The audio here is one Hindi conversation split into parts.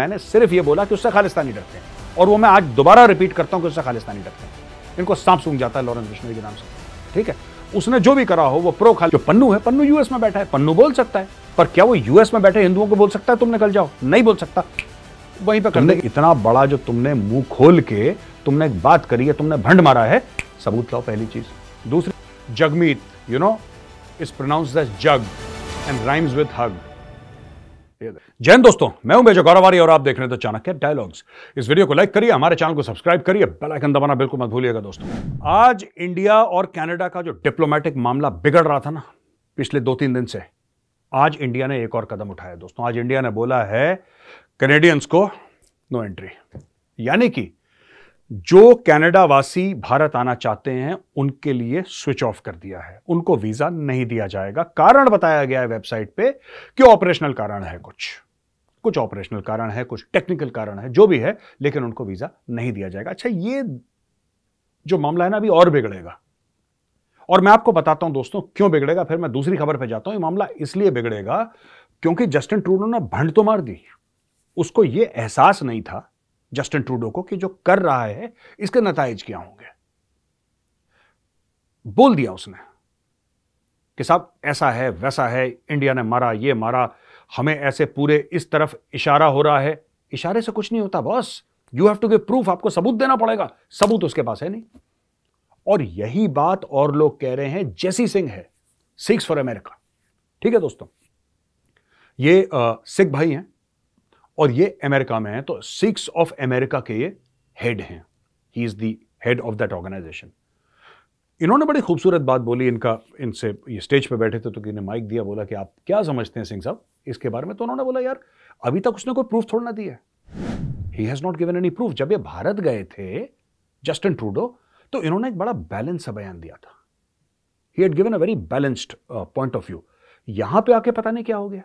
मैंने सिर्फ ये बोला कि उससे खालिस्तानी डरते हैं और वो मैं आज दोबारा रिपीट करता हूँ कि उससे खालिस्तानी डरते हैं इनको सांप सूंघ जाता है लॉरेंस बिश्नोई के नाम से ठीक है उसने जो भी करा हो वो प्रो खाल जो पन्नू है पन्नू यूएस में बैठा है पन्नू बोल सकता है पर क्या वो यूएस में बैठे हिंदुओं को बोल सकता है तुमने कल जाओ नहीं बोल सकता वहीं पर करने इतना बड़ा जो तुमने मुंह खोल के तुमने एक बात करी है तुमने भंड मारा है सबूत लाओ पहली चीज दूसरी Jagmeet you know is pronounce as jag and rhymes with hug जैन दोस्तों मैं हूं बेजो गौरवारी और आप देख रहे हैं तो चाणक्य डायलॉग्स इस वीडियो को लाइक करिए हमारे चैनल को सब्सक्राइब करिए बेल आइकन दबाना बिल्कुल मत भूलिएगा दोस्तों आज इंडिया और कनाडा का जो डिप्लोमेटिक मामला बिगड़ रहा था ना पिछले दो तीन दिन से आज इंडिया ने एक और कदम उठाया दोस्तों आज इंडिया ने बोला है कैनेडियंस को नो एंट्री यानी कि जो कनाडा वासी भारत आना चाहते हैं उनके लिए स्विच ऑफ कर दिया है उनको वीजा नहीं दिया जाएगा कारण बताया गया है वेबसाइट पे कि ऑपरेशनल कारण है कुछ कुछ ऑपरेशनल कारण है कुछ टेक्निकल कारण है जो भी है लेकिन उनको वीजा नहीं दिया जाएगा अच्छा ये जो मामला है ना अभी और बिगड़ेगा और मैं आपको बताता हूं दोस्तों क्यों बिगड़ेगा फिर मैं दूसरी खबर पर जाता हूं ये मामला इसलिए बिगड़ेगा क्योंकि जस्टिन ट्रूडो ने भंड तो मार दी उसको यह एहसास नहीं था जस्टिन ट्रूडो को कि जो कर रहा है इसके नतज क्या होंगे बोल दिया उसने कि साहब ऐसा है वैसा है इंडिया ने मारा ये मारा हमें ऐसे पूरे इस तरफ इशारा हो रहा है इशारे से कुछ नहीं होता boss you have to give proof आपको सबूत देना पड़ेगा सबूत उसके पास है नहीं और यही बात और लोग कह रहे हैं जेसी सिंह है सिक्स फॉर अमेरिका ठीक है दोस्तों ये सिख भाई हैं और ये अमेरिका में है तो सिक्स ऑफ अमेरिका के ये हेड हैं he is the head of that organisation इन्होंने बड़ी खूबसूरत बात बोली इनका इनसे ये स्टेज पे बैठे थे तो किसी ने माइक दिया बोला कि आप क्या समझते हैं सिंह साहब इसके बारे में तो उन्होंने बोला यार अभी तक उसने कोई प्रूफ थोड़ा ना दिया he has not given any proof जब ये भारत गए थे जस्टिन ट्रूडो तो इन्होंने एक बड़ा बैलेंस सा बयान दिया था he had given a very balanced point of view यहां पे आके पता नहीं क्या हो गया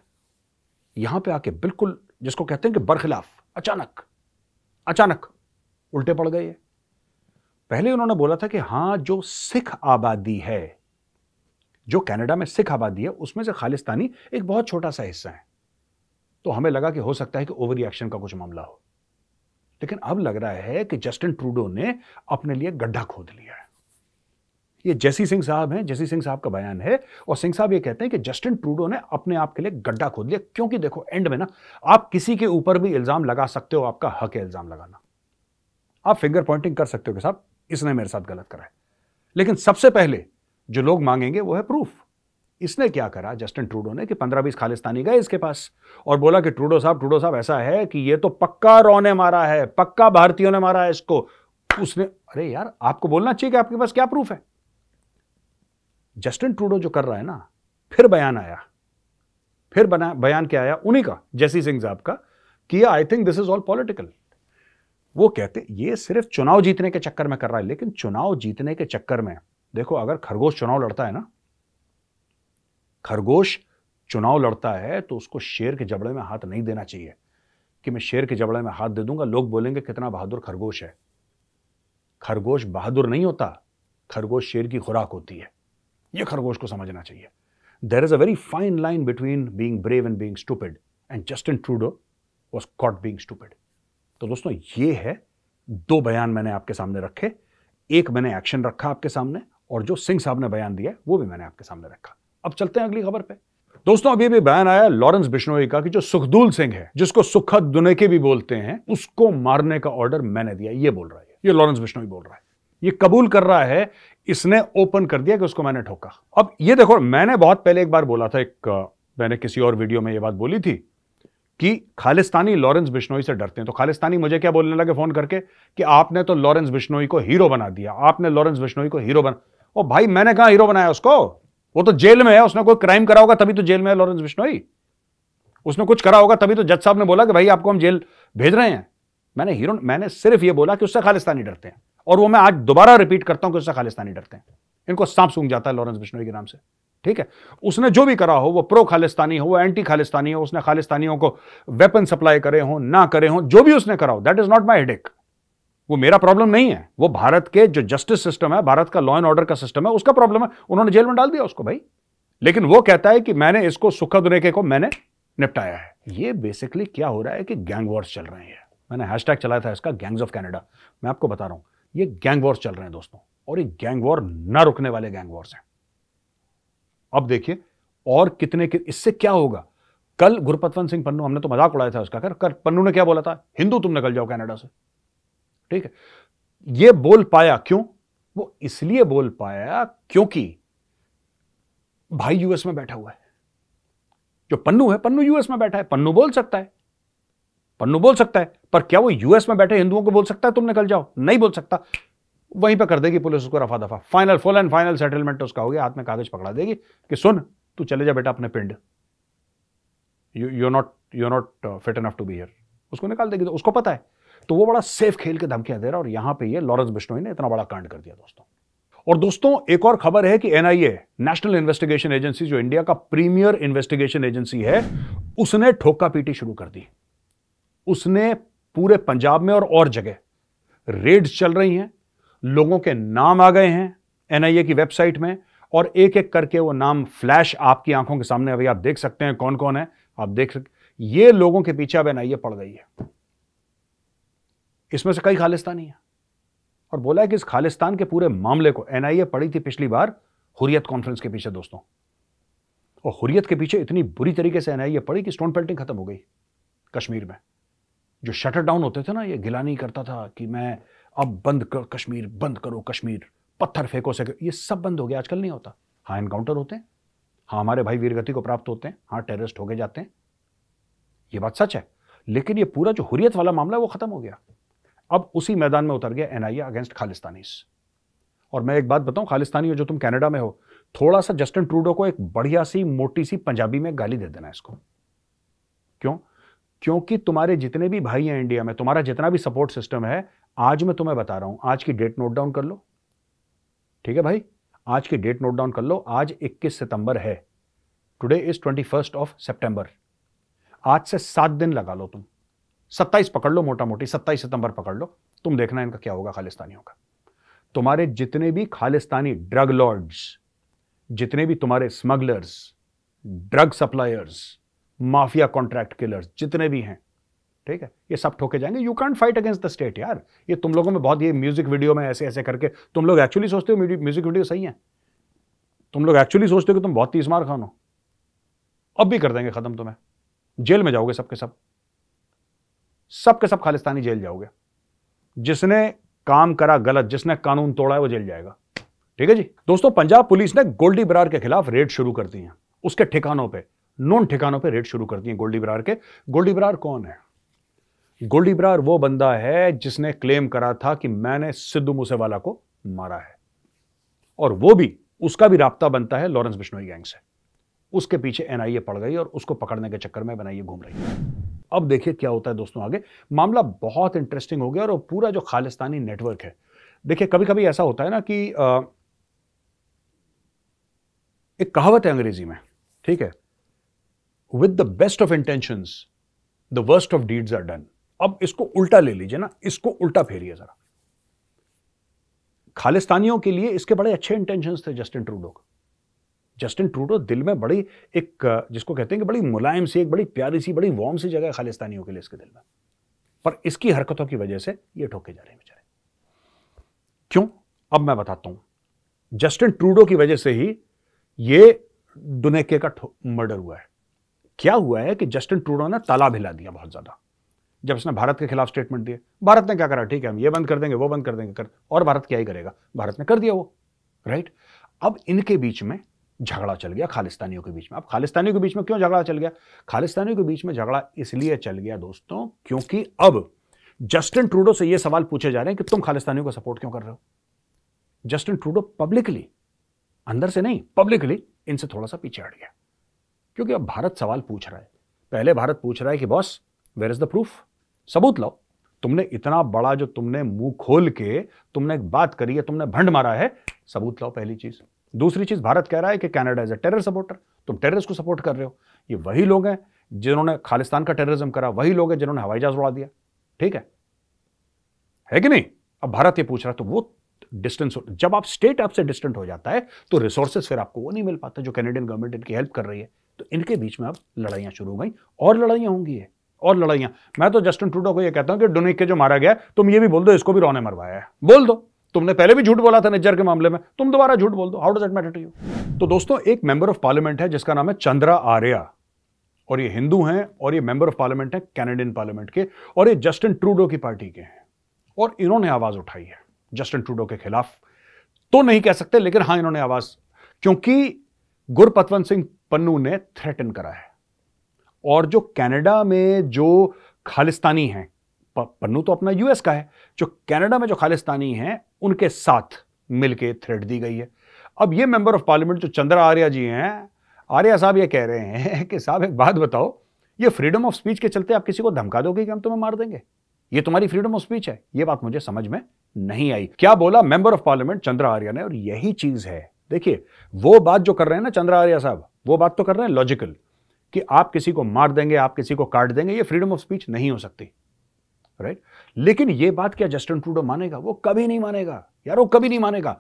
यहां पे आके बिल्कुल जिसको कहते हैं कि बरखिलाफ अचानक अचानक उल्टे पड़ गए पहले उन्होंने बोला था कि हां जो सिख आबादी है जो कनाडा में सिख आबादी है उसमें से खालिस्तानी एक बहुत छोटा सा हिस्सा है तो हमें लगा कि हो सकता है कि ओवर रिएक्शन का कुछ मामला हो लेकिन अब लग रहा है कि जस्टिन ट्रूडो ने अपने लिए गड्ढा खोद लिया है ये जैसी सिंह साहब हैं जैसी सिंह साहब का बयान है और सिंह साहब ये कहते हैं कि जस्टिन ट्रूडो ने अपने आप के लिए गड्ढा खोद लिया क्योंकि देखो एंड में ना आप किसी के ऊपर भी इल्ज़ाम लगा सकते हो आपका हक है इल्ज़ाम लगाना आप फिंगर पॉइंटिंग कर सकते हो कि साहब इसने मेरे साथ गलत करा है लेकिन सबसे पहले जो लोग मांगेंगे वो है प्रूफ इसने क्या करा जस्टिन ट्रूडो ने कि पंद्रह बीस खालिस्तानी गए इसके पास और बोला कि ट्रूडो साहब ट्रूडो साहब ऐसा है कि ये तो पक्का रॉ ने मारा है पक्का भारतीयों ने मारा है इसको उसने अरे यार आपको बोलना चाहिए कि आपके पास क्या प्रूफ है जस्टिन ट्रूडो जो कर रहा है ना फिर बयान आया फिर बना बयान क्या आया उन्हीं का जैसी सिंह साहब का कि I think this is all political वो कहते ये सिर्फ चुनाव जीतने के चक्कर में कर रहा है लेकिन चुनाव जीतने के चक्कर में देखो अगर खरगोश चुनाव लड़ता है ना खरगोश चुनाव लड़ता है तो उसको शेर के जबड़े में हाथ नहीं देना चाहिए कि मैं शेर के जबड़े में हाथ दे दूंगा लोग बोलेंगे कितना बहादुर खरगोश है खरगोश बहादुर नहीं होता खरगोश शेर की खुराक होती है ये खरगोश को समझना चाहिए there is a very fine line between being brave and being stupid and Justin Trudeau was caught being stupid तो दोस्तों ये है दो बयान मैंने आपके सामने रखे एक मैंने एक्शन रखा आपके सामने और जो सिंह साहब ने बयान दिया वो भी मैंने आपके सामने रखा अब चलते हैं अगली खबर पे दोस्तों अभी भी बयान आया लॉरेंस बिश्नोई का कि जो सुखदुल सिंह है जिसको सुखद दुनेके भी बोलते हैं उसको मारने का ऑर्डर मैंने दिया ये बोल रहा है ये लॉरेंस बिश्नोई बोल रहा है ये कबूल कर रहा है इसने ओपन कर दिया कि उसको मैंने ठोका अब ये देखो मैंने बहुत पहले एक बार बोला था एक मैंने किसी और वीडियो में ये बात बोली थी कि खालिस्तानी लॉरेंस बिश्नोई से डरते हैं तो खालिस्तानी मुझे क्या बोलने लगे फोन करके कि आपने तो लॉरेंस बिश्नोई को हीरो बना दिया आपने लॉरेंस बिश्नोई को हीरो बना ओ भाई मैंने कहा हीरो बनाया उसको वो तो जेल में है उसने कोई क्राइम करा होगा तभी तो जेल में है लॉरेंस बिश्नोई उसने कुछ करा होगा तभी तो जज साहब ने बोला कि भाई आपको हम जेल भेज रहे हैं मैंने हीरो मैंने सिर्फ ये बोला कि उससे खालिस्तानी डरते हैं और वो मैं आज दोबारा रिपीट करता हूं कि उससे खालिस्तानी डरते हैं इनको सांप सूंघ जाता है लॉरेंस बिश्नोई के नाम से ठीक है उसने जो भी करा हो वो प्रो खालिस्तानी हो वो एंटी खालिस्तानी हो उसने खालिस्तानियों को वेपन सप्लाई करे हो ना करे हो जो भी उसने करा हो that is not my headache वो मेरा प्रॉब्लम नहीं है वो भारत के जो जस्टिस सिस्टम है भारत का लॉ एंड ऑर्डर का सिस्टम है उसका प्रॉब्लम है उन्होंने जेल में डाल दिया उसको भाई लेकिन वो कहता है कि मैंने इसको सुखद रेखे को मैंने निपटाया है ये बेसिकली क्या हो रहा है कि गैंग वॉर्स चल रहे हैं मैंने हैशटैग चलाया था इसका गैंग्स ऑफ कैनेडा मैं आपको बता रहा हूं ये गैंग वॉर चल रहे हैं दोस्तों और ये गैंग वॉर ना रुकने वाले गैंग वॉर्स हैं अब देखिए और कितने कि, इससे क्या होगा कल गुरपतवंत सिंह पन्नू हमने तो मजाक उड़ाया था उसका कर, कर पन्नू ने क्या बोला था हिंदू तुम निकल जाओ कनाडा से ठीक है ये बोल पाया क्यों वो इसलिए बोल पाया क्योंकि भाई यूएस में बैठा हुआ है जो पन्नू है पन्नू यूएस में बैठा है पन्नू बोल सकता है पन्नू बोल सकता है पर क्या वो यूएस में बैठे हिंदुओं को बोल सकता है तुमने कल जाओ नहीं बोल सकता वहीं पर कर देगी पुलिस उसको रफा दफा final full and final settlement उसका हो गया हाथ में कागज पकड़ा देगी कि सुन तू चले जा बेटा अपने पिंड you you not you not fit enough to be here उसको निकाल देगी तो उसको पता है तो वो बड़ा सेफ खेल के धमकियां दे रहा और यहां पे ये लॉरेंस बिश्नोई ने इतना बड़ा कांड कर दिया दोस्तों और दोस्तों एक और खबर है कि एनआईए नेशनल इन्वेस्टिगेशन एजेंसी जो इंडिया का प्रीमियर इन्वेस्टिगेशन एजेंसी है उसने ठोका पीटी शुरू कर दी उसने पूरे पंजाब में और और जगह रेड्स चल रही हैं लोगों के नाम आ गए हैं एनआईए की वेबसाइट में और एक एक करके वो नाम फ्लैश आपकी आंखों के सामने अभी आप देख सकते हैं कौन कौन है आप देख सकते ये लोगों के पीछे अब एनआईए पड़ गई है इसमें से कई खालिस्तानी है और बोला है कि इस खालिस्तान के पूरे मामले को एनआईए पड़ी थी पिछली बार हुरियत कॉन्फ्रेंस के पीछे दोस्तों और हुरियत के पीछे इतनी बुरी तरीके से एनआईए पड़ी कि स्टोन पेल्टिंग खत्म हो गई कश्मीर में जो शटर डाउन होते थे ना ये गिलानी करता था कि मैं अब बंद कर कश्मीर बंद करो कश्मीर पत्थर फेंको से ये सब बंद हो गया आजकल नहीं होता हाँ एनकाउंटर होते हैं हाँ हमारे भाई वीरगति को प्राप्त होते हैं हाँ टेररिस्ट होके जाते हैं ये बात सच है लेकिन ये पूरा जो हुरियत वाला मामला है वो ख़त्म हो गया अब उसी मैदान में उतर गया एनआईए अगेंस्ट खालिस्तानी और मैं एक बात बताऊं खालिस्तानी जो तुम कनाडा में हो थोड़ा सा जस्टिन ट्रूडो को एक बढ़िया सी मोटी सी पंजाबी में गाली दे देना इसको क्यों क्योंकि तुम्हारे जितने भी भाई हैं इंडिया में तुम्हारा जितना भी सपोर्ट सिस्टम है आज मैं तुम्हें बता रहा हूं आज की डेट नोट डाउन कर लो ठीक है भाई आज की डेट नोट डाउन कर लो आज 21 सितंबर है today is twenty first of September आज से सात दिन लगा लो तुम सत्ताईस पकड़ लो मोटा मोटी सत्ताईस सितंबर पकड़ लो तुम देखना इनका क्या होगा खालिस्तानियों का तुम्हारे जितने भी खालिस्तानी ड्रग लॉर्ड्स जितने भी तुम्हारे smugglers drug suppliers mafia contract killers जितने भी हैं ठीक है ये सब ठोके जाएंगे you can't fight against the state यार ये तुम लोगों में बहुत ये म्यूजिक वीडियो में ऐसे ऐसे करके तुम लोग एक्चुअली सोचते हो म्यूजिक वीडियो सही है तुम लोग एक्चुअली सोचते हो कि तुम बहुत तीस मार खान हो अब भी कर देंगे खत्म तुम्हें जेल में जाओगे सबके सब सबके सब, सब खालिस्तानी जेल जाओगे जिसने काम करा गलत जिसने कानून तोड़ा है वो जेल जाएगा ठीक है जी दोस्तों पंजाब पुलिस ने गोल्डी बरार के खिलाफ रेड शुरू कर दी है उसके ठिकानों पर नोन ठिकानों पे रेड शुरू कर दिए गोल्डी बरार के गोल्डी बरार कौन है गोल्डी बरार वो बंदा है जिसने क्लेम करा था कि मैंने सिद्धू मूसेवाला को मारा है और वो भी उसका भी रहा बनता है लॉरेंस बिश्नोई गैंग से उसके पीछे एनआईए पड़ गई और उसको पकड़ने के चक्कर में बनाइए घूम रही है अब देखिए क्या होता है दोस्तों आगे मामला बहुत इंटरेस्टिंग हो गया और पूरा जो खालिस्तानी नेटवर्क है देखिए कभी कभी ऐसा होता है ना कि आ, एक कहावत है अंग्रेजी में ठीक है with the best of intention the worst of deeds are done अब इसको उल्टा ले लीजिए ना इसको उल्टा फेरिए जरा खालिस्तानियों के लिए इसके बड़े अच्छे इंटेंशन थे जस्टिन ट्रूडो का जस्टिन ट्रूडो दिल में बड़ी एक जिसको कहते हैं कि बड़ी मुलायम सी एक बड़ी प्यारी सी बड़ी वार्म सी जगह खालिस्तानियों के लिए इसके दिल में पर इसकी हरकतों की वजह से ये ठोके जा रहे हैं बेचारे क्यों अब मैं बताता हूं जस्टिन ट्रूडो की वजह से ही ये दुनेके का मर्डर हुआ है क्या हुआ है कि जस्टिन ट्रूडो ने ताला हिला दिया बहुत ज़्यादा जब उसने भारत के खिलाफ स्टेटमेंट दिए भारत ने क्या करा ठीक है हम ये बंद कर देंगे वो बंद कर देंगे कर और भारत क्या ही करेगा भारत ने कर दिया वो राइट अब इनके बीच में झगड़ा चल गया खालिस्तानियों के बीच में अब खालिस्तानियों के बीच में क्यों झगड़ा चल गया खालिस्तानियों के बीच में झगड़ा इसलिए चल गया दोस्तों क्योंकि अब जस्टिन ट्रूडो से यह सवाल पूछे जा रहे हैं कि तुम खालिस्तानियों का सपोर्ट क्यों कर रहे हो जस्टिन ट्रूडो पब्लिकली अंदर से नहीं पब्लिकली इनसे थोड़ा सा पीछे हट गया क्योंकि अब भारत सवाल पूछ रहा है पहले भारत पूछ रहा है कि boss where is the proof सबूत लाओ तुमने इतना बड़ा जो तुमने मुंह खोल के तुमने बात करी है तुमने भंड मारा है सबूत लाओ पहली चीज दूसरी चीज भारत कह रहा है कि Canada is a terror supporter तुम टेररिस्ट को सपोर्ट कर रहे हो ये वही लोग हैं जिन्होंने खालिस्तान का टेररिज्म करा वही लोग हैं जिन्होंने हवाई जहाज उड़ा दिया ठीक है है कि नहीं अब भारत ये पूछ रहा है तो वो डिस्टेंस जब आप स्टेट आपसे डिस्टेंट हो जाता है तो रिसोर्सेज फिर आपको वो नहीं मिल पाता जो कैनेडियन गवर्नमेंट इनकी हेल्प कर रही है तो इनके बीच में अब लड़ाइयां शुरू हो गई और लड़ाइयां होंगी है और लड़ाइयां मैं तो जस्टिन ट्रूडो को यह कहता हूं कि डोनिक के जो मारा गया तुम ये भी बोल दो इसको भी रोने मरवाया है बोल दो तुमने पहले भी झूठ बोला था निज्जर के मामले में तुम दोबारा झूठ बोल दो how does it matter to you तो दोस्तों एक मेंबर ऑफ पार्लियामेंट है जिसका नाम है चंद्रा आर्या और ये हिंदू हैं और ये मेंबर ऑफ पार्लियामेंट है कैनेडियन पार्लियामेंट के और ये जस्टिन ट्रूडो की पार्टी के हैं और इन्होंने आवाज उठाई है जस्टिन ट्रूडो के खिलाफ तो नहीं कह सकते लेकिन हाँ इन्होंने आवाज क्योंकि गुरपतवंत सिंह पन्नू ने थ्रेटन करा है और जो कनाडा में जो खालिस्तानी हैं पन्नू तो अपना यूएस का है जो कनाडा में जो खालिस्तानी हैं उनके साथ मिलके थ्रेट दी गई है अब ये मेंबर ऑफ पार्लियामेंट जो चंद्र आर्या जी हैं आर्या साहब ये कह रहे हैं कि साहब एक बात बताओ ये फ्रीडम ऑफ स्पीच के चलते आप किसी को धमका दोगे कि हम तुम्हें मार देंगे ये तुम्हारी फ्रीडम ऑफ स्पीच है ये बात मुझे समझ में नहीं आई क्या बोला member of parliament Chandra Arya ने और यही चीज है देखिए वो बात जो कर रहे हैं ना चंद्र आर्या साहब वो बात तो कर रहे हैं लॉजिकल कि आप किसी को मार देंगे आप किसी को काट देंगे ये फ्रीडम ऑफ स्पीच नहीं हो सकती राइट लेकिन ये बात क्या जस्टिन ट्रूडो मानेगा वो कभी नहीं मानेगा यार वो कभी नहीं मानेगा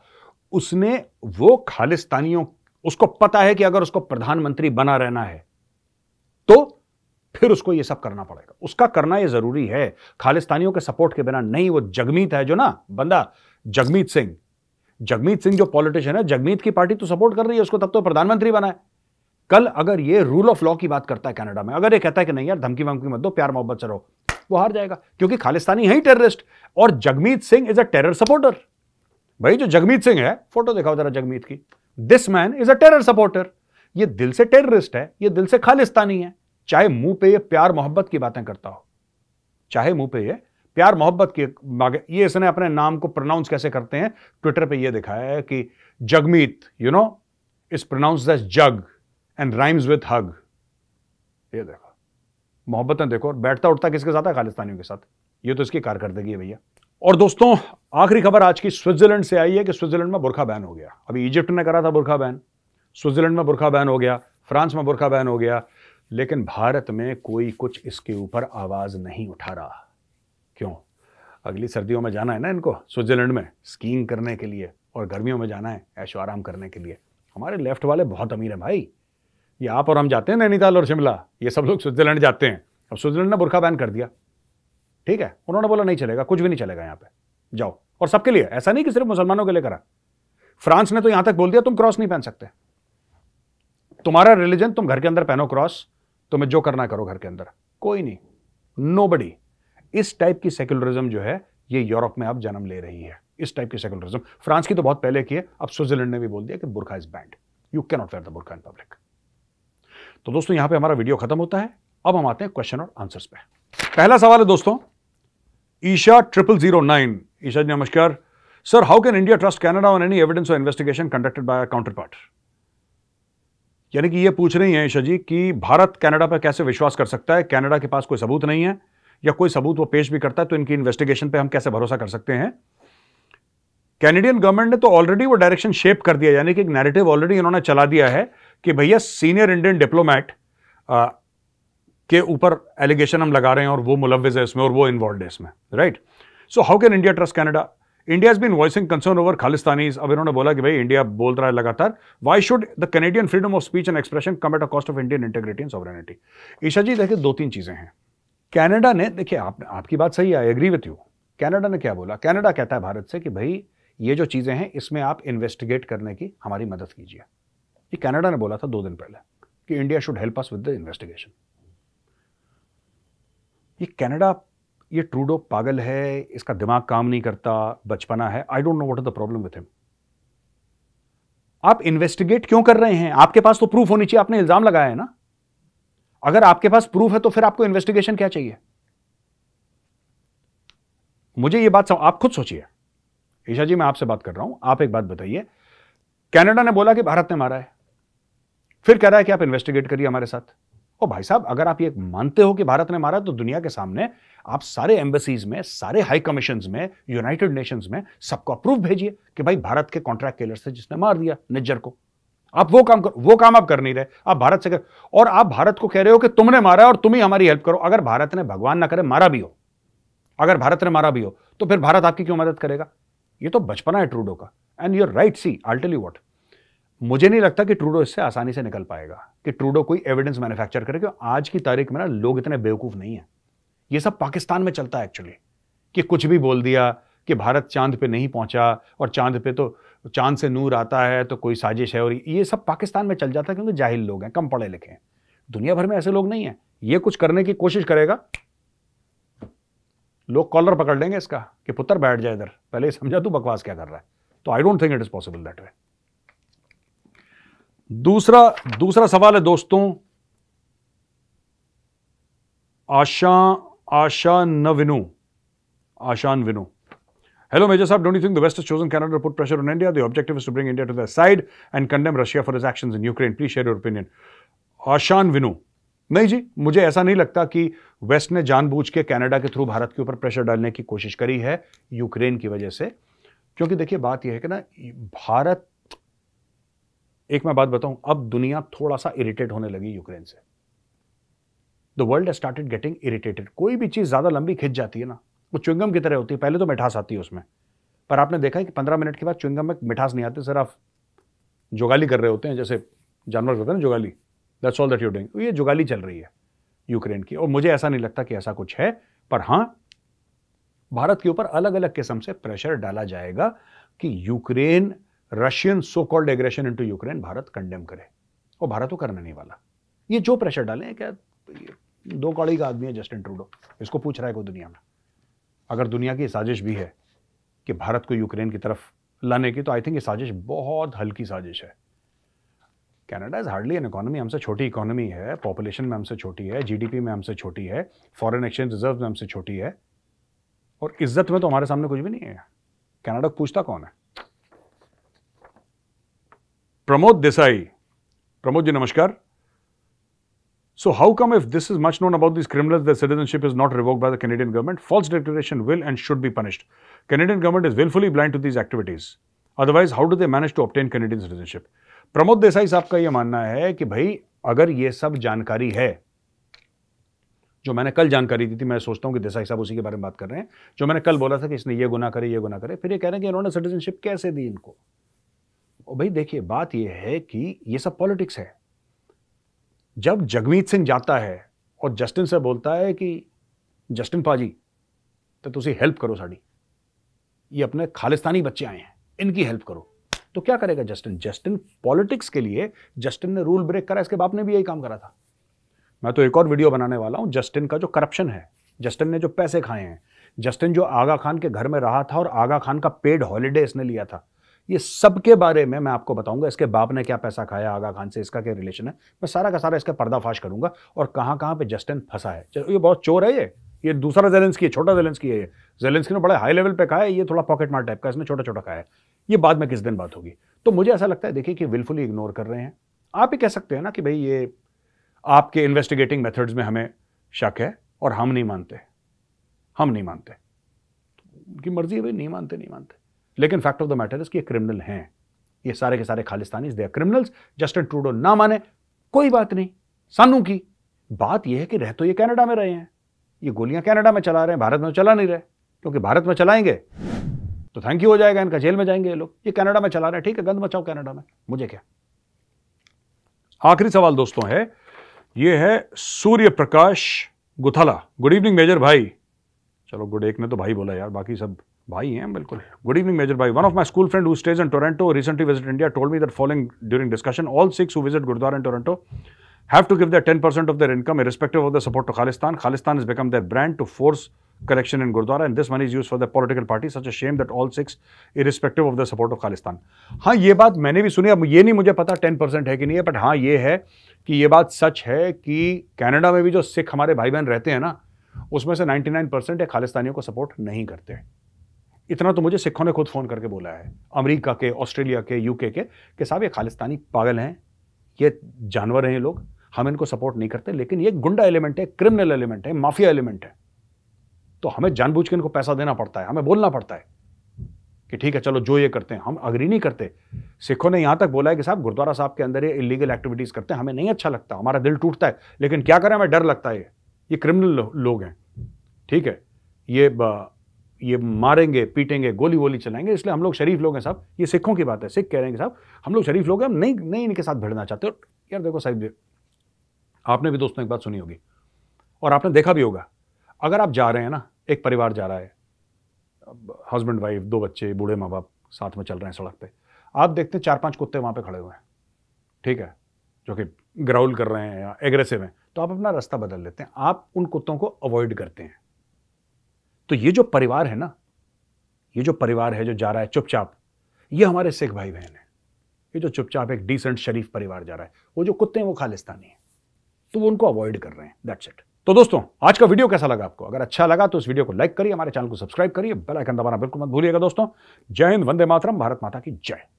उसने वो खालिस्तानियों उसको पता है कि अगर उसको प्रधानमंत्री बना रहना है तो फिर उसको ये सब करना पड़ेगा उसका करना ये जरूरी है खालिस्तानियों के सपोर्ट के बिना नहीं वो जगमीत है जो ना बंदा जगमीत सिंह जगमीत सिंह जो पॉलिटिशियन है जगमीत की पार्टी तो सपोर्ट कर रही है उसको तब तो प्रधानमंत्री बना है कल अगर ये रूल ऑफ लॉ की बात करता है कनाडा में अगर ये कहता है कि नहीं यार धमकी वमकी मत दो प्यार मोहब्बत से रहो वो हार जाएगा क्योंकि खालिस्तानी है ही टेररिस्ट और Jagmeet Singh is a terror supporter भाई जो जगमीत सिंह है फोटो दिखाओ जरा जगमीत की this man is a terror supporter ये दिल से टेररिस्ट है ये दिल से खालिस्तानी है चाहे मुंह पे ये प्यार मोहब्बत की बातें करता हो चाहे मुंह पे ये प्यार मोहब्बत के ये इसने अपने नाम को प्रोनाउंस कैसे करते हैं ट्विटर पे ये दिखाया है कि Jagmeet you know is pronounce as jag and rhymes with hug ये देखो है देखो बैठता उठता किसके साथ है खालिस्तानियों के साथ ये तो इसकी कारकर्दगी है भैया और दोस्तों आखिरी खबर आज की स्विट्जरलैंड से आई है कि स्विट्जरलैंड में बुरखा बैन हो गया अभी इजिप्ट ने करा था बुरखा बैन स्विट्जरलैंड में बुरखा बैन हो गया फ्रांस में बुरखा बैन हो गया लेकिन भारत में कोई कुछ इसके ऊपर आवाज नहीं उठा रहा क्यों अगली सर्दियों में जाना है ना इनको स्विट्ज़रलैंड में स्कीइंग करने के लिए और गर्मियों में जाना है ऐशो आराम करने के लिए हमारे लेफ्ट वाले बहुत अमीर हैं भाई ये आप और हम जाते हैं नैनीताल और शिमला ये सब लोग स्विट्ज़रलैंड जाते हैं अब स्विट्ज़रलैंड ने बुरखा बैन कर दिया ठीक है उन्होंने बोला नहीं चलेगा कुछ भी नहीं चलेगा यहाँ पे जाओ और सबके लिए ऐसा नहीं कि सिर्फ मुसलमानों के लिए करा फ्रांस ने तो यहां तक बोल दिया तुम क्रॉस नहीं पहन सकते तुम्हारा रिलीजन तुम घर के अंदर पहनो क्रॉस तुम्हें जो करना करो घर के अंदर कोई नहीं नो बडी इस टाइप की सेक्युलरिज्म जो है ये यूरोप में अब जन्म ले रही है इस टाइप की सेक्युलरिज्म फ्रांस की तो बहुत पहले की है अब स्विट्जरलैंड ने भी बोल दिया कि burqa is banned you can not wear the burqa in public तो दोस्तों यहां पे हमारा वीडियो खत्म होता है अब हम आते हैं क्वेश्चन और आंसर्स पे पहला सवाल है दोस्तों Isha triple zero nine Isha ji नमस्कार sir how can India trust Canada on any evidence और investigation conducted by counterpart यानी कि ये पूछ रही हैं ईशा जी कि भारत कनाडा पर कैसे विश्वास कर सकता है कनाडा के पास कोई सबूत नहीं है या कोई सबूत वो पेश भी करता है तो इनकी इन्वेस्टिगेशन पे हम कैसे भरोसा कर सकते हैं कैनेडियन गवर्नमेंट ने तो ऑलरेडी वो डायरेक्शन शेप कर दिया यानी कि एक नैरेटिव ऑलरेडी इन्होंने चला दिया है कि भैया सीनियर इंडियन डिप्लोमैट के ऊपर एलिगेशन हम लगा रहे हैं और वो मुलविज है इसमें और वो इन्वॉल्व है इसमें right so how can India trust Canada India has been voicing concern over Khalistanis अब इन्होंने बोला कि भाई इंडिया बोल रहा है लगातार why should the Canadian freedom of speech and expression come at a cost of Indian integrity and sovereignty Isha ji देखिए दो तीन चीज़ें हैं कनाडा ने देखिए आप आपकी बात सही I agree with you Canada ने क्या बोला कनाडा कहता है भारत से कि भाई ये जो चीज़ें हैं इसमें आप इन्वेस्टिगेट करने की हमारी मदद कीजिए ये कनाडा ने बोला था दो दिन पहले कि India should help us with the investigation ये कनाडा ये ट्रूडो पागल है इसका दिमाग काम नहीं करता बचपना है I don't know what is the problem with him आप इन्वेस्टिगेट क्यों कर रहे हैं आपके पास तो प्रूफ होनी चाहिए आपने इल्जाम लगाया है ना अगर आपके पास प्रूफ है तो फिर आपको इन्वेस्टिगेशन क्या चाहिए मुझे यह बात आप खुद सोचिए ईशा जी मैं आपसे बात कर रहा हूं आप एक बात बताइए कनाडा ने बोला कि भारत ने मारा है फिर कह रहा है कि आप इन्वेस्टिगेट करिए हमारे साथ ओ भाई साहब अगर आप ये मानते हो कि भारत ने मारा तो दुनिया के सामने आप सारे एम्बेसीज में सारे हाई कमीशन में यूनाइटेड नेशंस में सबको अप्रूव भेजिए कि भाई भारत के कॉन्ट्रैक्ट केलर से जिसने मार दिया निज्जर को आप वो काम कर, वो काम आप कर नहीं रहे आप भारत से कर और आप भारत को कह रहे हो कि तुमने मारा और तुम ही हमारी हेल्प करो अगर भारत ने भगवान ना करे मारा भी हो अगर भारत ने मारा भी हो तो फिर भारत आपकी क्यों मदद करेगा ये तो बचपना है ट्रूडो का and you're right see I tell you मुझे नहीं लगता कि ट्रूडो इससे आसानी से निकल पाएगा कि ट्रूडो कोई एविडेंस मैन्युफैक्चर करे आज की तारीख में ना लोग इतने बेवकूफ़ नहीं है ये सब पाकिस्तान में चलता है एक्चुअली कि कुछ भी बोल दिया कि भारत चांद पे नहीं पहुंचा और चांद पे तो चांद से नूर आता है तो कोई साजिश है और ये सब पाकिस्तान में चल जाता है क्योंकि जाहिल लोग हैं कम पढ़े लिखे हैं दुनिया भर में ऐसे लोग नहीं हैं ये कुछ करने की कोशिश करेगा लोग कॉलर पकड़ लेंगे इसका कि पुत्र बैठ जाए इधर पहले समझा तू बकवास क्या कर रहा है तो I don't think it is possible that way दूसरा दूसरा सवाल है दोस्तों आशा आशा नविनु आशान विनु Hello, Major Saab. Don't you think the West has chosen Canada to put pressure on India? The objective is to bring India to their side and condemn Russia for its actions in Ukraine. Please share your opinion. Ashan Vinu. नहीं जी मुझे ऐसा नहीं लगता कि वेस्ट ने जानबूझ के कनाडा के थ्रू भारत के ऊपर प्रेशर डालने की कोशिश करी है यूक्रेन की वजह से क्योंकि देखिए बात यह है कि ना भारत एक मैं बात बताऊं अब दुनिया थोड़ा सा इरिटेट होने लगी यूक्रेन से the world started getting irritated कोई भी चीज ज्यादा लंबी खिंच जाती है ना वो चुंगम की तरह होती है पहले तो मिठास आती है उसमें पर आपने देखा है कि पंद्रह मिनट के बाद चुंगम में मिठास नहीं आती सर आप जुगाली कर रहे होते हैं जैसे जानवर करते हैं जुगाली that's all that you doing ये जुगाली चल रही है यूक्रेन की और मुझे ऐसा नहीं लगता कि ऐसा कुछ है पर हाँ भारत के ऊपर अलग अलग किस्म से प्रेशर डाला जाएगा कि Ukraine Russian so called aggression into Ukraine Bharat condemn करे और भारत तो करने नहीं वाला ये जो प्रेशर डालें क्या दो कौड़ी का आदमी है जस्टिन ट्रूडो इसको पूछ रहा है कोई दुनिया में अगर दुनिया की साजिश भी है कि भारत को यूक्रेन की तरफ लाने की तो आई थिंक ये साजिश बहुत हल्की साजिश है Canada is hardly an economy हमसे छोटी इकोनॉमी है पॉपुलेशन में हमसे छोटी है जीडीपी में हमसे छोटी है फॉरेन एक्सचेंज रिजर्व में हमसे छोटी है और इज्जत में तो हमारे सामने कुछ भी नहीं है कनाडा को पूछता कौन है प्रमोद देसाई प्रमोद जी नमस्कार So how come if this is much known about these criminals, their citizenship is not revoked by the Canadian government? False declaration will and should be punished. Canadian government is willfully blind to these activities. Otherwise, how do they manage to obtain Canadian citizenship? Pramod Desai साहब का यह मानना है कि भाई अगर ये सब जानकारी है जो मैंने कल जानकारी दी थी मैं सोचता हूँ कि देसाई साहब उसी के बारे में बात कर रहे हैं जो मैंने कल बोला था कि इसने ये गुना करे ये गुना करे फिर ये कह रहे हैं कि इन्होंने सिटीजनशिप कैसे दी इनको और भाई देखिए बात यह है कि ये सब पॉलिटिक्स है जब जगमीत सिंह जाता है और जस्टिन से बोलता है कि जस्टिन पाजी तो तुम हेल्प करो साड़ी ये अपने खालिस्तानी बच्चे आए हैं इनकी हेल्प करो तो क्या करेगा जस्टिन जस्टिन पॉलिटिक्स के लिए जस्टिन ने रूल ब्रेक करा इसके बाप ने भी यही काम करा था मैं तो एक और वीडियो बनाने वाला हूं जस्टिन का जो करप्शन है जस्टिन ने जो पैसे खाए हैं जस्टिन जो आगा खान के घर में रहा था और आगा खान का पेड हॉलीडे इसने लिया था ये सब के बारे में मैं आपको बताऊंगा इसके बाप ने क्या पैसा खाया आगा खान से इसका क्या रिलेशन है मैं सारा का सारा इसका पर्दाफाश करूंगा और कहाँ कहाँ पे जस्टिन फंसा है ये बहुत चोर है ये ये दूसरा की है छोटा की है ये जेलेंसकी ने बड़े हाई लेवल पे खाया ये थोड़ा पॉकेट मार टाइप का इसने छोटा छोटा खाया ये बाद में किस दिन बात होगी तो मुझे ऐसा लगता है देखिए कि विलफुली इग्नोर कर रहे हैं आप ही कह सकते हैं ना कि भाई ये आपके इन्वेस्टिगेटिंग मेथड्स में हमें शक है और हम नहीं मानते हम नहीं मानते तो उनकी मर्जी है भाई नहीं मानते नहीं मानते लेकिन fact of the matter is कि ये क्रिमिनल हैं ये सारे के सारे Khalistani they criminals Justin Trudeau ना माने कोई बात नहीं सानू की बात यह है कि रह तो ये कैनेडा में रहे हैं ये गोलियां कैनेडा में चला रहे हैं भारत में चला नहीं रहे क्योंकि भारत में चलाएंगे तो थैंक यू हो जाएगा इनका जेल में जाएंगे ये लोग ये कनाडा में चला रहे हैं ठीक है गंद मचाओ कनाडा में मुझे क्या आखिरी सवाल दोस्तों है ये है Surya Prakash Guthla good evening major भाई चलो गुड एक ने तो भाई बोला यार बाकी सब भाई हैं बिल्कुल गुड इवनिंग मेजर भाई one of my school friend who stays in Toronto recently visit India told me that following during discussion all Sikhs who visit gurudwara in Toronto have to give the ten percent of their income respective of the support to Khalistan Khalistan is become their brand to force collection in gurudwara and this money is use for the political party such a Shem that all Sikhs respective of the support of Khalistan हाँ ये बात मैंने भी सुनी अब ये नहीं मुझे पता टेन परसेंट है कि नहीं है बट हाँ ये है कि ये बात सच है कि कैनेडा में भी जो सिख हमारे भाई बहन रहते हैं ना उसमें से नाइन्टी नाइन परसेंट खालिस्तानियों को सपोर्ट नहीं करते हैं इतना तो मुझे सिखों ने खुद फ़ोन करके बोला है अमेरिका के ऑस्ट्रेलिया के यूके के कि साहब ये खालिस्तानी पागल हैं ये जानवर हैं ये लोग हम इनको सपोर्ट नहीं करते लेकिन ये गुंडा एलिमेंट है क्रिमिनल एलिमेंट है माफिया एलिमेंट है तो हमें जानबूझ के इनको पैसा देना पड़ता है हमें बोलना पड़ता है कि ठीक है चलो जो ये करते हैं हम अग्री नहीं करते सिखों ने यहाँ तक बोला है कि साहब गुरुद्वारा साहब के अंदर ये इलीगल एक्टिविटीज़ करते हैं हमें नहीं अच्छा लगता हमारा दिल टूटता है लेकिन क्या करें हमें डर लगता है ये ये क्रिमिनल लोग हैं ठीक है ये ये मारेंगे पीटेंगे गोली वोली चलाएंगे इसलिए हम लोग शरीफ लोग हैं साहब ये सिखों की बात है सिख कह रहे हैं साहब हम लोग शरीफ लोग हैं हम नहीं नहीं इनके साथ भिड़ना चाहते और यार देखो साहिब जी आपने भी दोस्तों एक बात सुनी होगी और आपने देखा भी होगा अगर आप जा रहे हैं ना एक परिवार जा रहा है हस्बैंड वाइफ दो बच्चे बूढ़े माँ बाप साथ में चल रहे हैं सड़क पर आप देखते हैं चार पाँच कुत्ते वहाँ पर खड़े हुए हैं ठीक है जो कि ग्राउल कर रहे हैं या एग्रेसिव हैं तो आप अपना रास्ता बदल लेते हैं आप उन कुत्तों को अवॉइड करते हैं तो ये जो परिवार है ना ये जो परिवार है जो जा रहा है चुपचाप ये हमारे सिख भाई बहन है ये जो चुपचाप एक डिसेंट शरीफ परिवार जा रहा है वो जो कुत्ते हैं वो खालिस्तानी है तो वो उनको अवॉइड कर रहे हैं दैट्स इट तो दोस्तों आज का वीडियो कैसा लगा आपको अगर अच्छा लगा तो इस वीडियो को लाइक करिए हमारे चैनल को सब्सक्राइब करिए बेल आइकन दबाना बिल्कुल मत भूलिएगा दोस्तों जय हिंद वंदे मातरम भारत माता की जय